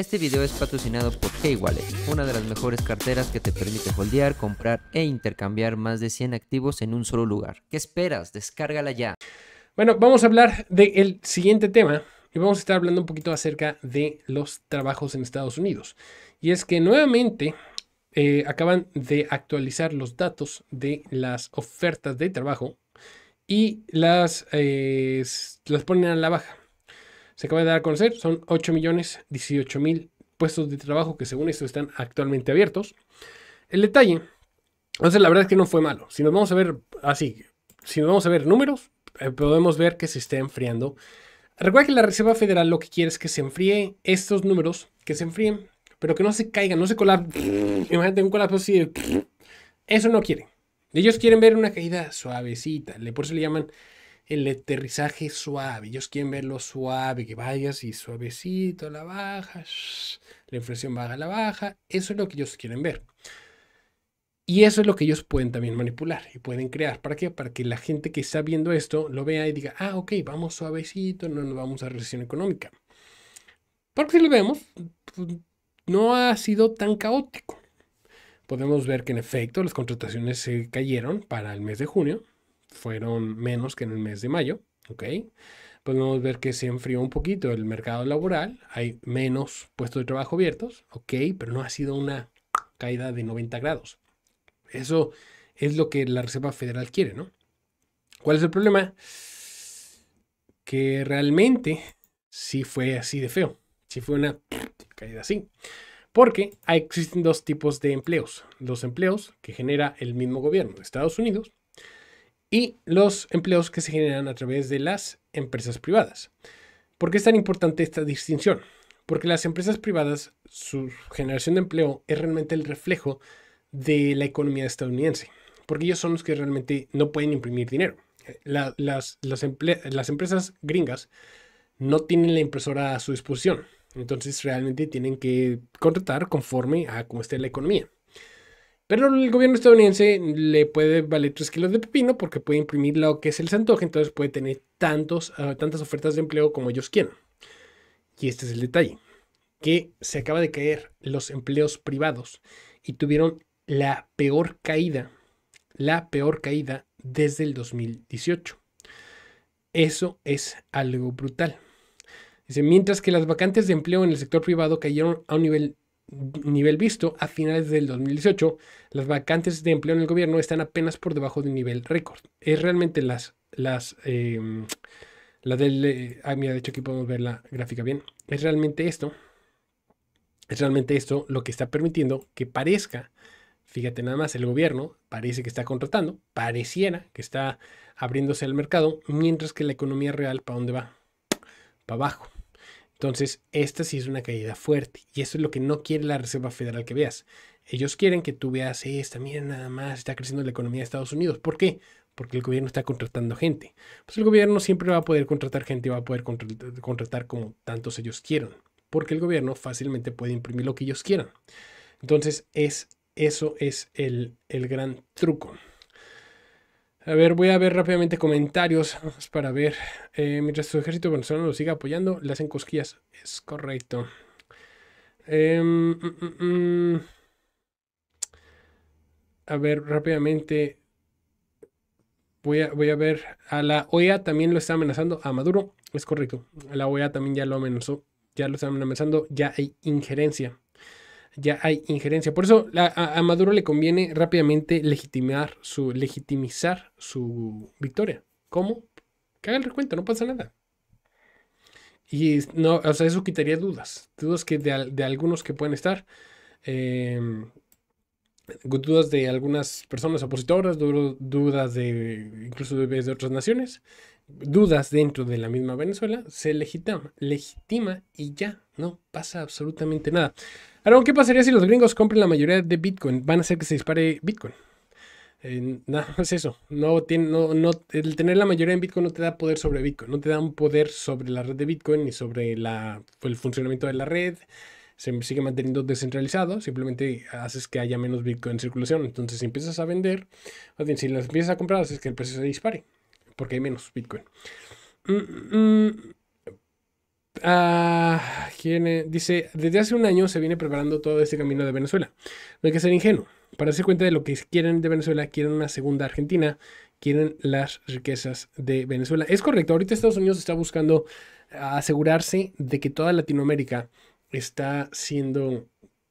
Este video es patrocinado por k una de las mejores carteras que te permite holdear, comprar e intercambiar más de 100 activos en un solo lugar. ¿Qué esperas? Descárgala ya. Bueno, vamos a hablar del siguiente tema y vamos a estar hablando un poquito acerca de los trabajos en Estados Unidos. Y es que nuevamente eh, acaban de actualizar los datos de las ofertas de trabajo y las, eh, las ponen a la baja se acaba de dar a conocer, son 8 millones 18 mil puestos de trabajo que según esto están actualmente abiertos. El detalle, entonces la verdad es que no fue malo. Si nos vamos a ver así, si nos vamos a ver números, eh, podemos ver que se está enfriando. Recuerda que la Reserva Federal lo que quiere es que se enfríe estos números, que se enfríen, pero que no se caigan, no se colapsen. Imagínate un colapso así Eso no quieren. Ellos quieren ver una caída suavecita, por eso le llaman el aterrizaje suave. Ellos quieren verlo suave, que vayas y suavecito a la baja, la inflación baja a la baja. Eso es lo que ellos quieren ver. Y eso es lo que ellos pueden también manipular y pueden crear. ¿Para qué? Para que la gente que está viendo esto lo vea y diga, ah, ok, vamos suavecito, no nos vamos a recesión económica. Porque si lo vemos, pues, no ha sido tan caótico. Podemos ver que en efecto las contrataciones se cayeron para el mes de junio, fueron menos que en el mes de mayo, ¿ok? Podemos ver que se enfrió un poquito el mercado laboral, hay menos puestos de trabajo abiertos, ¿ok? Pero no ha sido una caída de 90 grados. Eso es lo que la Reserva Federal quiere, ¿no? ¿Cuál es el problema? Que realmente sí fue así de feo, sí fue una caída así. Porque existen dos tipos de empleos. Los empleos que genera el mismo gobierno de Estados Unidos y los empleos que se generan a través de las empresas privadas. ¿Por qué es tan importante esta distinción? Porque las empresas privadas, su generación de empleo es realmente el reflejo de la economía estadounidense, porque ellos son los que realmente no pueden imprimir dinero. las, las empresas gringas no tienen la impresora a su disposición, entonces realmente tienen que contratar conforme a cómo esté la economía. Pero el gobierno estadounidense le puede valer 3 kilos de pepino porque puede imprimir lo que es el santoje, entonces puede tener tantos, ah, tantas ofertas de empleo como ellos quieran. Y este es el detalle, que se acaba de caer los empleos privados y tuvieron la peor caída, la peor caída desde el 2018. Eso es algo brutal. Dice, mientras que las vacantes de empleo en el sector privado cayeron a un nivel nivel visto a finales del 2018, las vacantes de empleo en el gobierno están apenas por debajo de un nivel récord. Es realmente las, las, em, la del, eh, ah, mira, de hecho aquí podemos ver la gráfica bien. Es realmente esto, es realmente esto lo que está permitiendo que parezca, fíjate nada más, el gobierno parece que está contratando, pareciera que está abriéndose al mercado, mientras que la economía real, ¿para dónde va? Para abajo. Entonces, esta sí es una caída fuerte y eso es lo que no quiere la Reserva Federal que veas. Ellos quieren que tú veas eh, esta, mira nada más, está creciendo la economía de Estados Unidos. ¿Por qué? Porque el gobierno está contratando gente. Pues el gobierno siempre va a poder contratar gente va a poder contratar como tantos ellos quieran. Porque el gobierno fácilmente puede imprimir lo que ellos quieran. Entonces, es, eso es el gran truco. A ver, voy a ver rápidamente comentarios para ver. Eh, mientras su ejército venezolano lo siga apoyando, le hacen cosquillas. Es correcto. Em, mm, mm, mm. A ver, rápidamente. Voy a, voy a ver. A la OEA también lo está amenazando. A Maduro, es correcto. E a la OEA también ya lo amenazó. Ya lo están amenazando. Ya hay injerencia ya hay injerencia. Por eso a, Maduro le conviene rápidamente legitimar su, legitimizar su victoria. ¿Cómo? Que haga el recuento, no pasa nada. Y no, o sea, eso quitaría dudas. Dudas que de, algunos que pueden estar. Em, dudas de algunas personas opositoras, dudas de incluso de otras naciones, dudas dentro de la misma Venezuela, se legitima, legitima y ya no pasa absolutamente nada. Ahora, ¿qué pasaría si los gringos compren la mayoría de Bitcoin? Van a hacer que se dispare Bitcoin. Eh, nada es eso. No tiene, no, el tener la mayoría en Bitcoin no te da poder sobre Bitcoin. No te da un poder sobre la red de Bitcoin ni sobre la, el funcionamiento de la red. Se sigue manteniendo descentralizado. Simplemente haces que haya menos Bitcoin en circulación. Entonces, si empiezas a vender, o bien, si las empiezas a comprar, haces que el precio se dispare. Porque hay menos Bitcoin. Mm, mm, Ah, dice, desde hace un año se viene preparando todo este camino de Venezuela. No hay que ser ingenuo. Para hacer cuenta de lo que quieren de Venezuela, quieren una segunda Argentina, quieren las riquezas de Venezuela. Es correcto, ahorita Estados Unidos está buscando ah, asegurarse de que toda Latinoamérica está siendo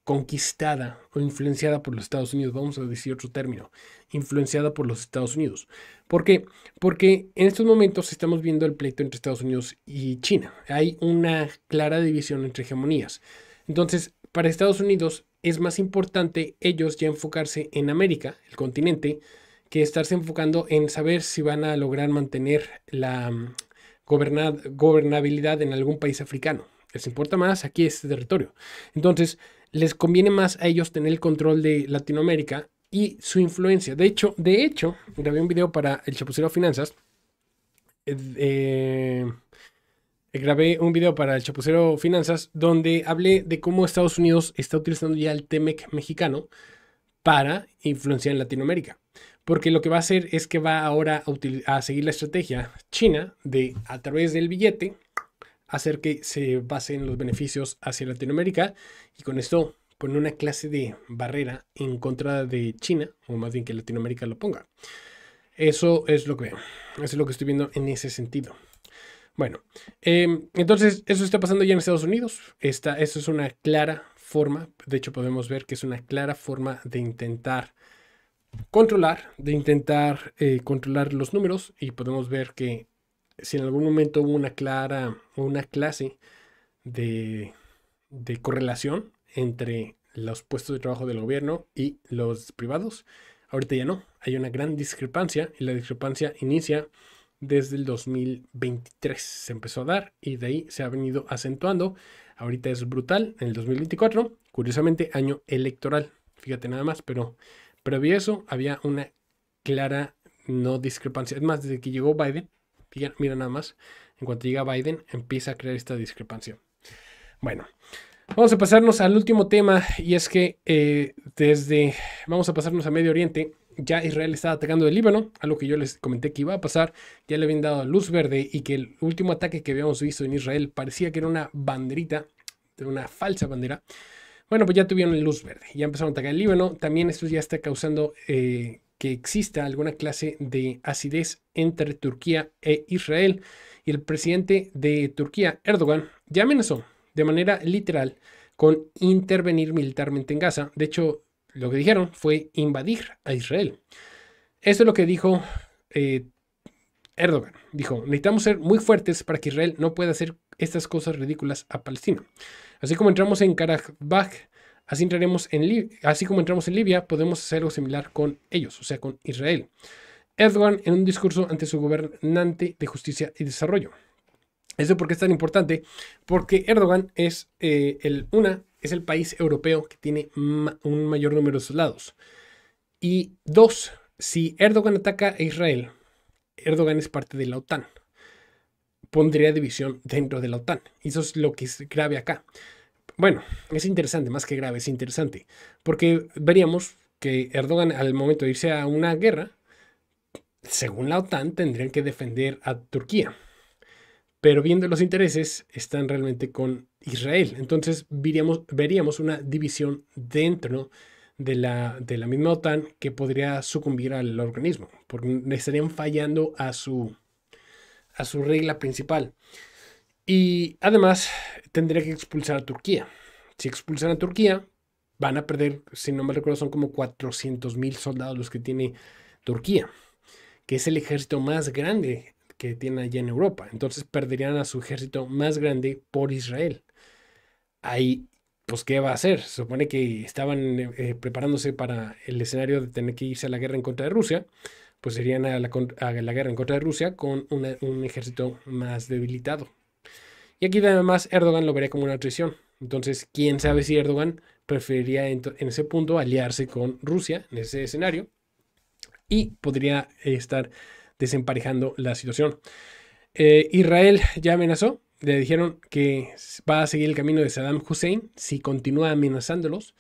conquistada o influenciada por los Estados Unidos, vamos a decir otro término, influenciada por los Estados Unidos. ¿Por qué? Porque en estos momentos estamos viendo el pleito entre Estados Unidos y China. Hay una clara división entre hegemonías. Entonces, para Estados Unidos es más importante ellos ya enfocarse en América, el continente, que estarse enfocando en saber si van a lograr mantener la mm, gobernabilidad en algún país africano. Les importa más aquí este territorio. Entonces, les conviene más a ellos tener el control de Latinoamérica y su influencia. De hecho, de hecho, grabé un video para el Chapucero Finanzas. Eh, eh, grabé un video para el Chapucero Finanzas donde hablé de cómo Estados Unidos está utilizando ya el TEMEC mexicano para influenciar en Latinoamérica. Porque lo que va a hacer es que va ahora a seguir la estrategia china de a través del billete hacer que se basen los beneficios hacia Latinoamérica y con esto pone una clase de barrera en contra de China, o más bien que Latinoamérica lo ponga. Eso es lo que es lo que estoy viendo en ese sentido. Bueno, em, entonces eso está pasando ya en Estados Unidos. Esta, eso es una clara forma, de hecho podemos ver que es una clara forma de intentar controlar, de intentar eh, controlar los números y podemos ver que si en algún momento hubo una clara, una clase de, correlación entre los puestos de trabajo del gobierno y los privados, ahorita ya no. Hay una gran discrepancia y la discrepancia inicia desde el 2023 se empezó a dar y de ahí se ha venido acentuando. Ahorita es brutal, en el 2024, curiosamente año electoral, fíjate nada más, pero previo a eso había una clara no discrepancia. Es más, desde que llegó Biden, Mira, mira nada más, en cuanto llega Biden empieza a crear esta discrepancia. Bueno, vamos a pasarnos al último tema y es que eh, desde, vamos a pasarnos a Medio Oriente, ya Israel está atacando el Líbano, algo que yo les comenté que iba a pasar, ya le habían dado luz verde y que el último ataque que habíamos visto en Israel parecía que era una banderita, una falsa bandera. Bueno, pues ya tuvieron luz verde, ya empezaron a atacar el Líbano, también esto ya está causando... Eh, que exista alguna clase de acidez entre Turquía e Israel. Y el presidente de Turquía, Erdogan, ya amenazó de manera literal con intervenir militarmente en Gaza. De hecho, lo que dijeron fue invadir a Israel. Eso es lo que dijo eh, Erdogan. Dijo, necesitamos ser muy fuertes para que Israel no pueda hacer estas cosas ridículas a Palestina. Así como entramos en Karabaj, Así, en así como entramos en Libia, podemos hacer algo similar con ellos, o sea, con Israel. Erdogan en un discurso ante su gobernante de justicia y desarrollo. ¿Eso por qué es tan importante? Porque Erdogan es, eh, el, una, es el país europeo que tiene un mayor número de soldados. Y dos, si Erdogan ataca a Israel, Erdogan es parte de la OTAN. Pondría división dentro de la OTAN. Y eso es lo que es grave acá. Bueno, es interesante, más que grave, es interesante, porque veríamos que Erdogan al momento de irse a una guerra, según la OTAN, tendrían que defender a Turquía. Pero viendo los intereses, están realmente con Israel. Entonces veríamos, veríamos una división dentro de la, de la misma OTAN que podría sucumbir al organismo, porque estarían fallando a su, a su regla principal. Y además tendría que expulsar a Turquía. Si expulsan a Turquía, van a perder, si no me recuerdo, son como 400.000 mil soldados los que tiene Turquía, que es el ejército más grande que tiene allá en Europa. Entonces perderían a su ejército más grande por Israel. Ahí, pues, ¿qué va a hacer? Se supone que estaban eh, eh, preparándose para el escenario de tener que irse a la guerra en contra de Rusia. Pues irían a la, guerra en contra de Rusia con un ejército más debilitado. Y aquí además Erdogan lo vería como una traición. Entonces, quién sabe si Erdogan preferiría en, ese punto aliarse con Rusia en ese escenario y podría estar desemparejando la situación. Eh, Israel ya amenazó, le dijeron que va a seguir el camino de Saddam Hussein si continúa amenazándolos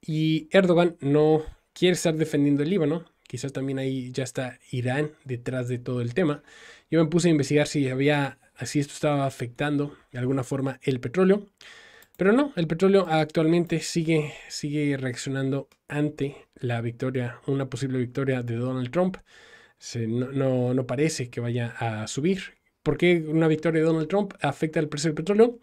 y Erdogan no quiere estar defendiendo el Líbano. Quizás también ahí ya está Irán detrás de todo el tema. Yo me puse a investigar si había así esto estaba afectando de alguna forma el petróleo. Pero no, el petróleo actualmente sigue, sigue reaccionando ante la victoria, una posible victoria de Donald Trump. no, no, parece que vaya a subir. ¿Por qué una victoria de Donald Trump afecta el precio del petróleo?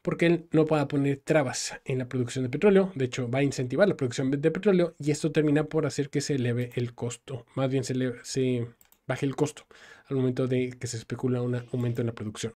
Porque él no pueda poner trabas en la producción de petróleo. De hecho, va a incentivar la producción de petróleo y esto termina por hacer que se eleve el costo. Más bien se, se baje el costo al momento de que se especula un aumento en la producción.